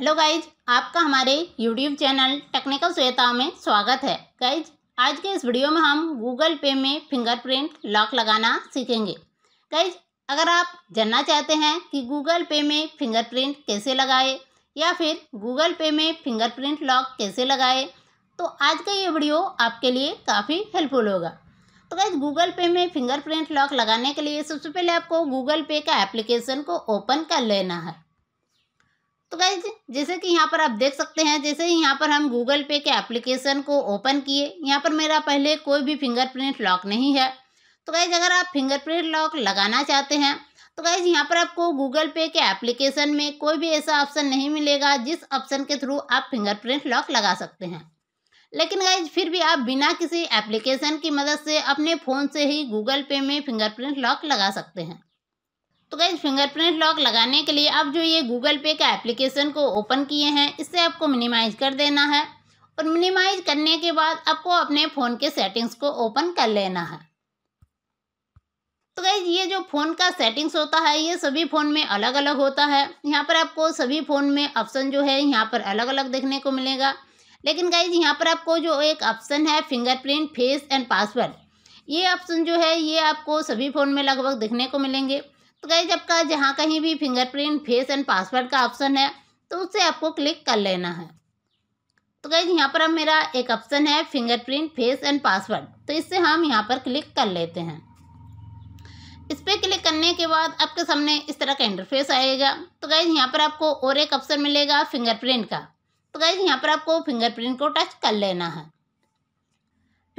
hello guys आपका हमारे YouTube channel technical Shweta में स्वागत है गाइज आज के इस वीडियो में हम गूगल पे में फिंगरप्रिंट लॉक लगाना सीखेंगे गाइज अगर आप जानना चाहते हैं कि गूगल पे में फिंगरप्रिंट कैसे लगाए या फिर गूगल पे में फिंगरप्रिंट लॉक कैसे लगाए तो आज का ये वीडियो आपके लिए काफ़ी हेल्पफुल होगा तो गाइज गूगल पे में फिंगरप्रिंट लॉक लगाने के लिए सबसे पहले आपको गूगल पे का एप्लीकेशन को ओपन कर लेना है तो गाइज जैसे कि यहाँ पर आप देख सकते हैं जैसे ही यहाँ पर हम गूगल पे के एप्लीकेशन को ओपन किए यहाँ पर मेरा पहले कोई भी फिंगरप्रिंट लॉक नहीं है तो गाइज अगर आप फिंगरप्रिंट लॉक लगाना चाहते हैं तो गाइज यहाँ पर आपको गूगल पे के एप्लीकेशन में कोई भी ऐसा ऑप्शन नहीं मिलेगा जिस ऑप्शन के थ्रू आप फिंगरप्रिंट लॉक लगा सकते हैं लेकिन गाइज फिर भी आप बिना किसी एप्लीकेशन की मदद से अपने फ़ोन से ही गूगल पे में फिंगरप्रिंट लॉक लगा सकते हैं तो गई फिंगरप्रिंट लॉक लगाने के लिए आप जो ये गूगल पे का एप्लीकेशन को ओपन किए हैं इससे आपको मिनिमाइज कर देना है और मिनिमाइज करने के बाद आपको अपने फ़ोन के सेटिंग्स को ओपन कर लेना है तो गई ये जो फ़ोन का सेटिंग्स होता है ये सभी फ़ोन में अलग अलग होता है यहाँ पर आपको सभी फ़ोन में ऑप्शन जो है यहाँ पर अलग अलग देखने को मिलेगा लेकिन गाइज यहाँ पर आपको जो एक ऑप्शन है फिंगरप्रिंट फेस एंड पासवर्ड ये ऑप्शन जो है ये आपको सभी फ़ोन में लगभग देखने को मिलेंगे तो जब का जहाँ कहीं भी फिंगरप्रिंट फेस एंड पासवर्ड का ऑप्शन है तो उससे आपको क्लिक कर लेना है तो गई यहाँ पर अब मेरा एक ऑप्शन है फिंगरप्रिंट फेस एंड पासवर्ड तो इससे हम यहाँ पर क्लिक कर लेते हैं इस पर क्लिक करने के बाद आपके सामने इस तरह का इंटरफेस आएगा तो गई यहाँ पर आपको और एक ऑप्शन मिलेगा फिंगरप्रिंट का तो गई यहाँ पर आपको फिंगरप्रिंट को टच कर लेना है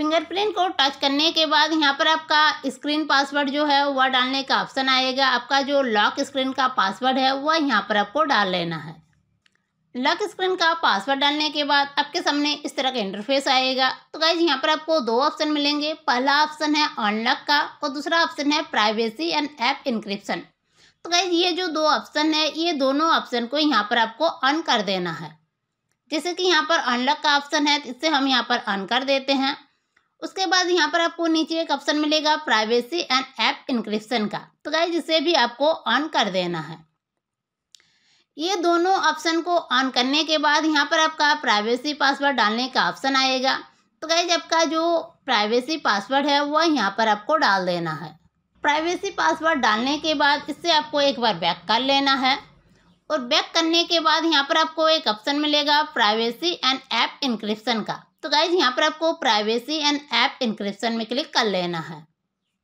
फिंगरप्रिंट को टच करने के बाद यहाँ पर आपका स्क्रीन पासवर्ड जो है वह डालने का ऑप्शन आएगा आपका जो लॉक स्क्रीन का पासवर्ड है वह यहाँ पर आपको डाल लेना है लॉक स्क्रीन का पासवर्ड डालने के बाद आपके सामने इस तरह का इंटरफेस आएगा तो गाइज यहाँ पर आपको दो ऑप्शन मिलेंगे पहला ऑप्शन है अनलॉक का और दूसरा ऑप्शन है प्राइवेसी एंड ऐप इंक्रिप्शन तो गाइज ये जो दो ऑप्शन है ये दोनों ऑप्शन को यहाँ पर आपको ऑन कर देना है जैसे कि यहाँ पर अनलॉक का ऑप्शन है तो इससे हम यहाँ पर ऑन कर देते हैं उसके बाद यहाँ पर आपको नीचे एक ऑप्शन मिलेगा प्राइवेसी एंड ऐप इंक्रिप्शन का तो गाइज इसे भी आपको ऑन कर देना है ये दोनों ऑप्शन को ऑन करने के बाद यहाँ पर आपका प्राइवेसी पासवर्ड डालने का ऑप्शन आएगा तो गाइज आपका जो प्राइवेसी पासवर्ड है वह यहाँ पर आपको डाल देना है प्राइवेसी पासवर्ड डालने के बाद इससे आपको एक बार बैक कर लेना है और बैक करने के बाद यहाँ पर आपको एक ऑप्शन मिलेगा प्राइवेसी एंड ऐप इंक्रिप्शन का तो गाइज यहाँ पर आपको प्राइवेसी एंड ऐप इंक्रिप्शन में क्लिक कर लेना है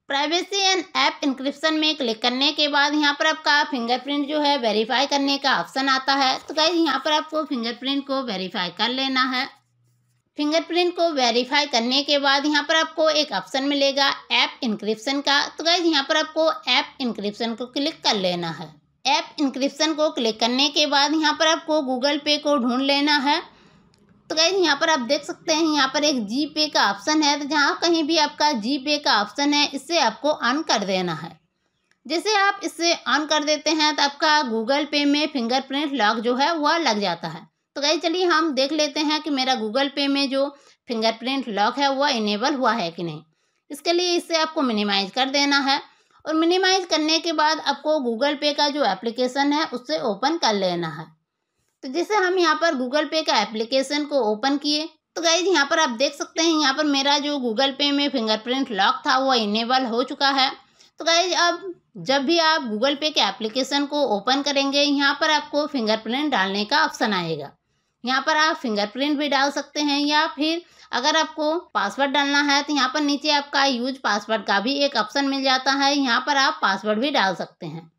प्राइवेसी एंड ऐप इंक्रिप्शन में क्लिक करने के बाद यहाँ पर आपका फिंगरप्रिंट जो है वेरीफाई करने का ऑप्शन आता है तो गाइज यहाँ पर आपको फिंगरप्रिंट को वेरीफाई कर लेना है फिंगरप्रिंट को वेरीफाई करने के बाद यहाँ पर आपको एक ऑप्शन मिलेगा ऐप इंक्रिप्शन का तो गाइज यहाँ पर आपको ऐप इंक्रिप्शन को क्लिक कर लेना है ऐप इंक्रिप्शन को क्लिक करने के बाद यहाँ पर आपको गूगल पे को ढूंढ लेना है गए यहाँ पर आप देख सकते हैं यहाँ पर एक जी पे का ऑप्शन है तो जहाँ कहीं भी आपका जी पे का ऑप्शन है इससे आपको ऑन कर देना है जैसे आप इससे ऑन कर देते हैं तो आपका गूगल पे में फिंगरप्रिंट लॉक जो है वह लग जाता है तो गई चलिए हम देख लेते हैं कि मेरा गूगल पे में जो फिंगरप्रिंट लॉक है वह इनेबल हुआ है कि नहीं इसके लिए इसे आपको मिनिमाइज कर देना है और मिनिमाइज करने के बाद आपको गूगल पे का जो एप्लीकेशन है उससे ओपन कर लेना है तो जैसे हम यहाँ पर गूगल पे का एप्लीकेशन को ओपन किए तो गाइज यहाँ पर आप देख सकते हैं यहाँ पर मेरा जो गूगल पे में फिंगरप्रिंट लॉक था वो इनेबल हो चुका है तो गाइज अब जब भी आप गूगल पे के एप्लीकेशन को ओपन करेंगे यहाँ पर आपको फिंगरप्रिंट डालने का ऑप्शन आएगा यहाँ पर आप फिंगरप्रिंट भी डाल सकते हैं या फिर अगर आपको पासवर्ड डालना है तो यहाँ पर नीचे आपका यूज पासवर्ड का भी एक ऑप्शन मिल जाता है यहाँ पर आप पासवर्ड भी डाल सकते हैं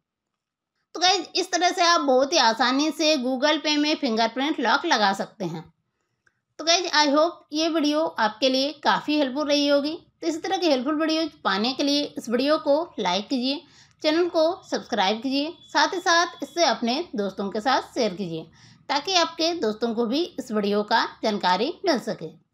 तो गई इस तरह से आप बहुत ही आसानी से गूगल पे में फिंगरप्रिंट लॉक लगा सकते हैं तो गई आई होप ये वीडियो आपके लिए काफ़ी हेल्पफुल रही होगी तो इसी तरह की हेल्पफुल वीडियो पाने के लिए इस वीडियो को लाइक कीजिए चैनल को सब्सक्राइब कीजिए साथ ही साथ इससे अपने दोस्तों के साथ शेयर कीजिए ताकि आपके दोस्तों को भी इस वीडियो का जानकारी मिल सके